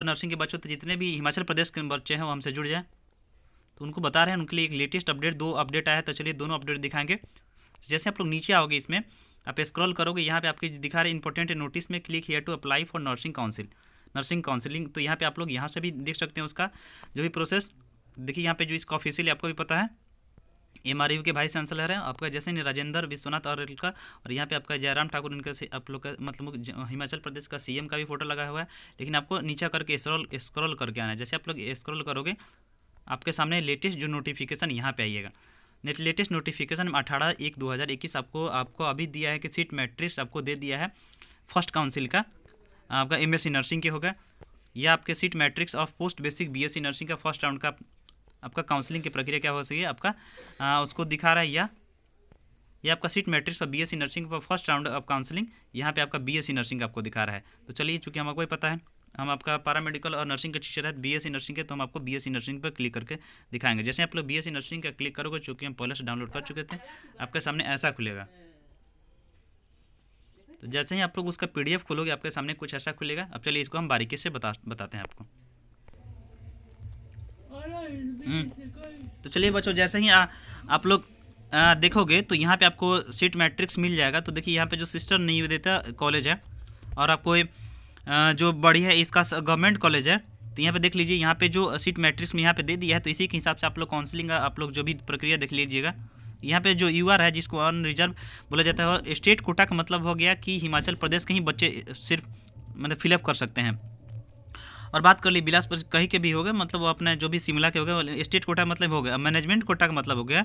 तो नर्सिंग के बच्चों तो जितने भी हिमाचल प्रदेश के बच्चे हैं वो हमसे जुड़ जाएँ तो उनको बता रहे हैं उनके लिए एक लेटेस्ट अपडेट दो अपडेट आया तो चलिए दोनों अपडेट दिखाएंगे जैसे आप लोग नीचे आओगे इसमें आप स्क्रॉल करोगे यहाँ पे आपके दिखा रहे इंपॉर्टेंट नोटिस में click here to apply for nursing council nursing counselling तो यहाँ पे आप लोग यहाँ से भी देख सकते हैं उसका जो भी प्रोसेस देखिए यहाँ पे जो इसका ऑफिसियल आपको भी पता है एम आर यू के वाइस चांसलर हैं आपका जैसे राजेंद्र विश्वनाथ और का और यहाँ पे आपका जयराम ठाकुर इनका आप लोग का मतलब हिमाचल प्रदेश का सीएम का भी फोटो लगा हुआ है लेकिन आपको नीचा करके स्क्रॉल स्क्रॉल करके आना है जैसे आप लोग स्क्रॉल करोगे आपके सामने लेटेस्ट जो नोटिफिकेशन यहाँ पे आइएगा नेट लेटेस्ट नोटिफिकेशन अठारह एक दो हज़ार इक्कीस आपको आपको अभी दिया है कि सीट मैट्रिक्स आपको दे दिया है फर्स्ट काउंसिल का आपका एम नर्सिंग के होगा या आपके seat matrix of post basic B nursing का फर्स्ट राउंड का आपका काउंसलिंग की प्रक्रिया क्या हो सकी आपका आ, उसको दिखा रहा है या ये आपका सीट मैट्रिक्स और बीएससी नर्सिंग पर फर्स्ट राउंड ऑफ काउंसलिंग यहाँ पे आपका बीएससी नर्सिंग आपको दिखा रहा है तो चलिए चूंकि हमको ही पता है हम आपका पैरामेडिकल और नर्सिंग का टीचर है बीएससी नर्सिंग के तो हम आपको बीएससी नर्सिंग पर क्लिक करके दिखाएंगे जैसे आप लोग बीएससी नर्सिंग का क्लिक करोगे चूँकि हम पहले से डाउनलोड कर चुके थे आपके सामने ऐसा खुलेगा तो जैसे ही आप लोग उसका पीडीएफ खोलोगे आपके सामने कुछ ऐसा खुलेगा अब चलिए इसको हम बारीकी से बता बताते हैं आपको हम्म। तो चलिए बच्चों जैसे ही आ, आप लोग देखोगे तो यहाँ पे आपको सीट मैट्रिक्स मिल जाएगा तो देखिए यहाँ पे जो सिस्टर नहीं देता कॉलेज है और आपको ए, जो बड़ी है इसका गवर्नमेंट कॉलेज है तो यहाँ पे देख लीजिए यहाँ पे जो सीट मैट्रिक्स में यहाँ पे दे दिया है तो इसी के हिसाब से आप लोग काउंसिलिंग आप लोग जो भी प्रक्रिया देख लीजिएगा यहाँ पे जो यूआर है जिसको अन रिजर्व बोला जाता है स्टेट कोटा का मतलब हो गया कि हिमाचल प्रदेश के ही बच्चे सिर्फ मतलब फिलअप कर सकते हैं और बात कर ली बिलासपुर कहीं के भी हो गए मतलब वो अपने जो भी शिमला के हो गए स्टेट कोटा मतलब हो गया मैनेजमेंट कोटा का मतलब हो गया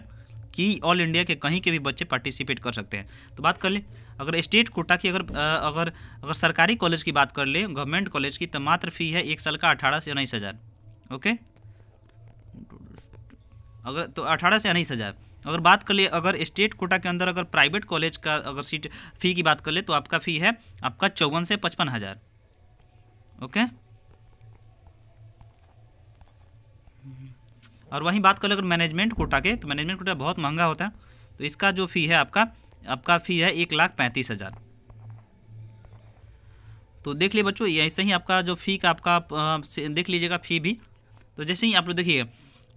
कि ऑल इंडिया के कहीं के भी बच्चे पार्टिसिपेट कर सकते हैं तो बात कर ले अगर स्टेट कोटा की अगर अगर अगर सरकारी कॉलेज की बात कर ले गवर्नमेंट कॉलेज की तो मात्र फ़ी है एक साल का अठारह से उन्नीस हज़ार ओके अगर तो अठारह से उन्नीस हज़ार अगर बात कर ले अगर स्टेट कोटा के अंदर अगर प्राइवेट कॉलेज का अगर सीट फ़ी की बात कर ले तो आपका फ़ी है आपका चौवन से पचपन हज़ार ओके और वहीं बात लो अगर मैनेजमेंट कोटा के तो मैनेजमेंट कोटा बहुत महंगा होता है तो इसका जो फ़ी है आपका आपका फ़ी है एक लाख पैंतीस हज़ार तो देख लीजिए बच्चों ऐसे ही आपका जो फ़ी का आपका देख लीजिएगा फ़ी भी तो जैसे ही आप लोग देखिए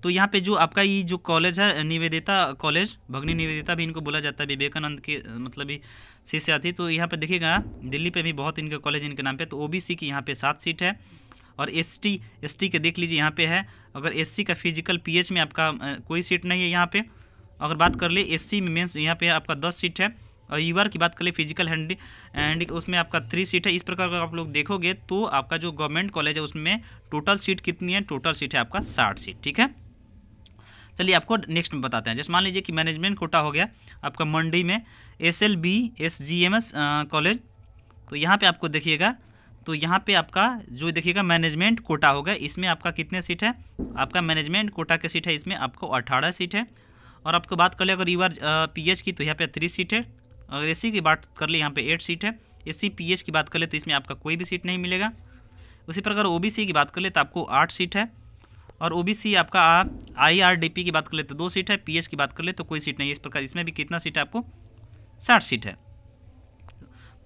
तो यहाँ पे जो आपका ये जो कॉलेज है निवेदिता कॉलेज भगनी निवेदिता भी इनको बोला जाता है विवेकानंद के मतलब शिष्य थी तो यहाँ पे देखिएगा दिल्ली पे भी बहुत इनके कॉलेज इनके नाम पे तो ओबीसी की यहाँ पे सात सीट है और एस टी एस टी के देख लीजिए यहाँ पे है अगर एस सी का फिजिकल पी एच में आपका कोई सीट नहीं है यहाँ पे अगर बात कर ले एस सी में मेन्स यहाँ पे आपका दस सीट है और यूआर की बात कर ले फिजिकल हैंडी हैंडी उसमें आपका थ्री सीट है इस प्रकार का आप लोग देखोगे तो आपका जो गवर्नमेंट कॉलेज है उसमें टोटल सीट कितनी है टोटल सीट है आपका साठ सीट ठीक है चलिए आपको नेक्स्ट में बताते हैं जैसे मान लीजिए कि मैनेजमेंट कोटा हो गया आपका मंडी में S L B S G M S college तो यहाँ पे आपको देखिएगा तो यहाँ पे आपका जो देखिएगा मैनेजमेंट कोटा होगा इसमें आपका कितने सीट है आपका मैनेजमेंट कोटा के सीट है इसमें आपको अठारह सीट है और आपको बात कर ले अगर यू आर पी की तो यहाँ पे थ्री सीट है अगर एस की बात कर ले यहाँ पे एट सीट है ए सी की बात कर ले तो इसमें आपका कोई भी सीट नहीं मिलेगा उसी प्रकार ओ की बात कर ले तो आपको आठ सीट है और ओ आपका आई आर डी पी की बात कर ले तो दो सीट है पी की बात कर ले तो कोई सीट नहीं है इस प्रकार इसमें भी कितना सीट है आपको साठ सीट है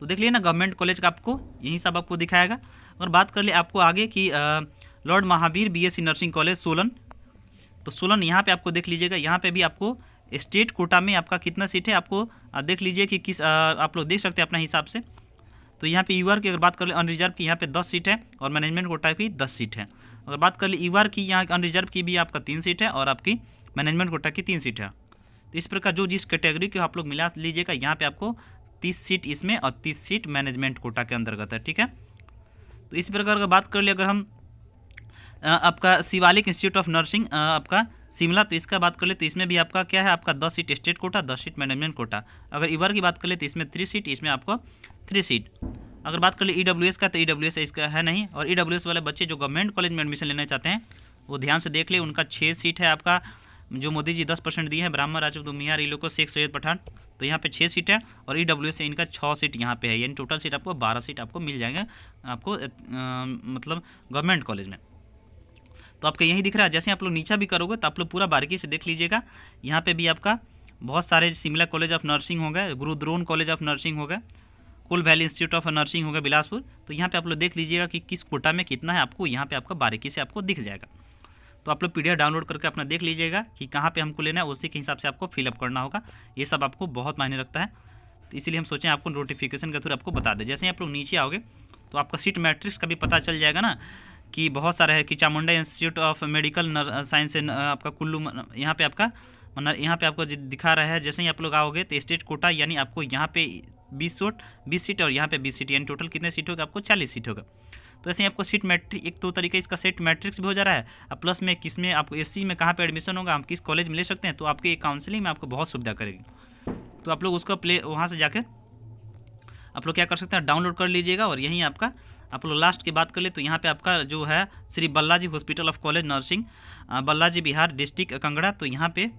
तो देख लिए ना गवर्नमेंट कॉलेज का आपको यही सब आपको दिखाएगा और बात कर ले आपको आगे कि Lord Mahavir BSc nursing college Solan तो सोलन यहाँ पे आपको देख लीजिएगा यहाँ पे भी आपको स्टेट कोटा में आपका कितना सीट है आपको देख लीजिए कि किस आप लोग देख सकते हैं अपने हिसाब से तो यहाँ पे यूआर की अगर बात कर ले अनरिजर्व की यहाँ पे दस सीट है और मैनेजमेंट कोटा की दस सीट है अगर बात कर ले यूआर की यहाँ अनरिजर्व की भी आपका तीन सीट है और आपकी मैनेजमेंट कोटा की तीन सीट है तो इस प्रकार जो जिस कैटेगरी के आप लोग मिला लीजिएगा यहाँ पे आपको तीस सीट इसमें और तीस सीट मैनेजमेंट कोटा के अंतर्गत है ठीक है तो इसी प्रकार का बात कर ली अगर हम आपका शिवालिक इंस्टीट्यूट ऑफ नर्सिंग आपका शिमला तो इसका बात कर ले तो इसमें भी आपका क्या है आपका दस सीट स्टेट कोटा दस सीट मैनेजमेंट कोटा अगर इवर की बात कर ले तो इसमें थ्री सीट इसमें आपको थ्री सीट अगर बात कर ले ई e का तो ई e इसका है नहीं और ई e वाले बच्चे जो गवर्नमेंट कॉलेज में एडमिशन लेना चाहते हैं वो ध्यान से देख ले उनका छः सीट है आपका जो मोदी जी दस परसेंट दिए हैं ब्राह्मण राजू दुमियार रिलो को शेख सैयद पठान तो यहाँ पे छः सीट है और ई e डब्ल्यू से इनका छः सीट यहाँ पे है यानी टोटल सीट आपको बारह सीट आपको मिल जाएंगे आपको आ, मतलब गवर्नमेंट कॉलेज में तो आपको यही दिख रहा है जैसे आप लोग नीचा भी करोगे तो आप लोग पूरा बारीकी से देख लीजिएगा यहाँ पर भी आपका बहुत सारे शिमला कॉलेज ऑफ नर्सिंग हो गए गुरुद्रोन कॉलेज ऑफ नर्सिंग हो गए कुल वैली इंस्टीट्यूट ऑफ नर्सिंग हो गया बिलासपुर तो यहाँ पे आप लोग देख लीजिएगा कि किस कोटा में कितना है आपको यहाँ पे आपका बारीकी से आपको दिख जाएगा तो आप लोग पीडीएफ डाउनलोड करके अपना देख लीजिएगा कि कहाँ पे हमको लेना है उसी के हिसाब से आपको फिलअप करना होगा ये सब आपको बहुत मायने रखता है तो इसीलिए हम सोचें आपको नोटिफिकेशन के थ्रू आपको बता दें जैसे ही आप लोग नीचे आओगे तो आपका सीट मैट्रिक्स का भी पता चल जाएगा ना कि बहुत सारा है कि Chamunda Institute of Medical Science आपका कुल्लू यहाँ पर आपका मतलब यहाँ पे आपको दिखा रहा है जैसे ही आप लोग आओगे तो स्टेट कोटा यानी आपको यहाँ पे बीस सीट बीस सीट और यहाँ पे बीस सीट यानी टोटल कितने सीट होगा आपको चालीस सीट होगा तो ऐसे ही आपको सीट मैट्रिक एक तो तरीके इसका सेट मैट्रिक्स भी हो जा रहा है और प्लस में किस में आपको एस में कहाँ पर एडमिशन होगा हम किस कॉलेज में ले सकते हैं तो आपके काउंसिलिंग में आपको बहुत सुविधा करेगी तो आप लोग उसका प्ले वहाँ से जाकर आप लोग क्या कर सकते हैं डाउनलोड कर लीजिएगा और यहीं आपका आप लोग लास्ट की बात कर ले तो यहाँ पे आपका जो है Shri Balaji Hospital of College Nursing Balaji Vihar district Kangra तो यहाँ पे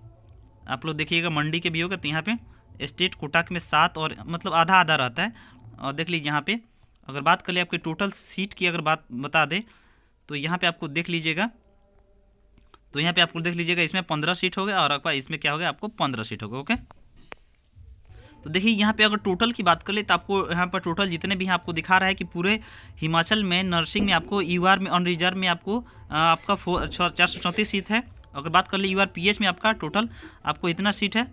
आप लोग देखिएगा मंडी के भी होगा तो यहाँ पे स्टेट कोटाक में सात और मतलब आधा आधा रहता है और देख लीजिए यहाँ पे अगर बात कर ले आपकी टोटल सीट की अगर बात बता दें तो यहाँ पे आपको देख लीजिएगा तो यहाँ पे आपको देख लीजिएगा इसमें पंद्रह सीट हो गया और आपका इसमें क्या हो गया आपको पंद्रह सीट हो गए ओके तो देखिए यहाँ पे अगर टोटल की बात कर ले तो आपको यहाँ पर टोटल जितने भी हैं आपको दिखा रहा है कि पूरे हिमाचल में नर्सिंग में आपको यू में अनरिजर्व रिजर्व में आपको आपका फो चार सौ चौंतीस सीट है अगर बात कर ले यू में आपका टोटल आपको इतना सीट है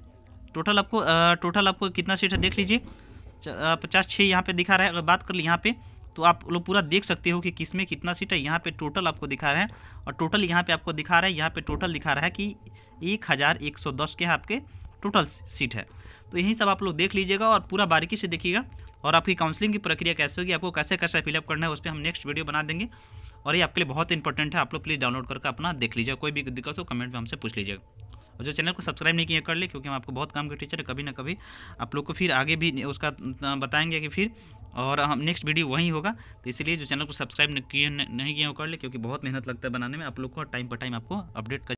टोटल आपको टोटल आपको कितना सीट है देख लीजिए पचास छः यहाँ पे दिखा रहा है अगर बात कर ली यहाँ पर तो आप लोग पूरा देख सकते हो कि किस में कितना सीट है यहाँ पे टोटल आपको दिखा रहा है और टोटल यहाँ पे आपको दिखा रहा है यहाँ पे टोटल दिखा रहा है कि एक हज़ार एक सौ दस के आपके टोटल सीट है तो यही सब आप लोग देख लीजिएगा और पूरा बारीकी से देखिएगा और आपकी काउंसलिंग की प्रक्रिया कैसे होगी आपको कैसे कैसे फिलअप करना है उस पर हम नेक्स्ट वीडियो बना देंगे और ये आपके लिए बहुत इंपॉर्टेंट है आप लोग प्लीज़ डाउनलोड करके अपना देख लीजिएगा कोई भी दिक्कत हो कमेंट में हमसे पूछ लीजिएगा और जो चैनल को सब्सक्राइब नहीं किया कर ले क्योंकि हम आपको बहुत काम के टीचर है कभी ना कभी आप लोग को फिर आगे भी उसका बताएंगे कि फिर और हम नेक्स्ट वीडियो वही होगा तो इसलिए जो चैनल को सब्सक्राइब नहीं किया नहीं किया कर ले क्योंकि बहुत मेहनत लगता है बनाने में आप लोग को टाइम पर टाइम आपको अपडेट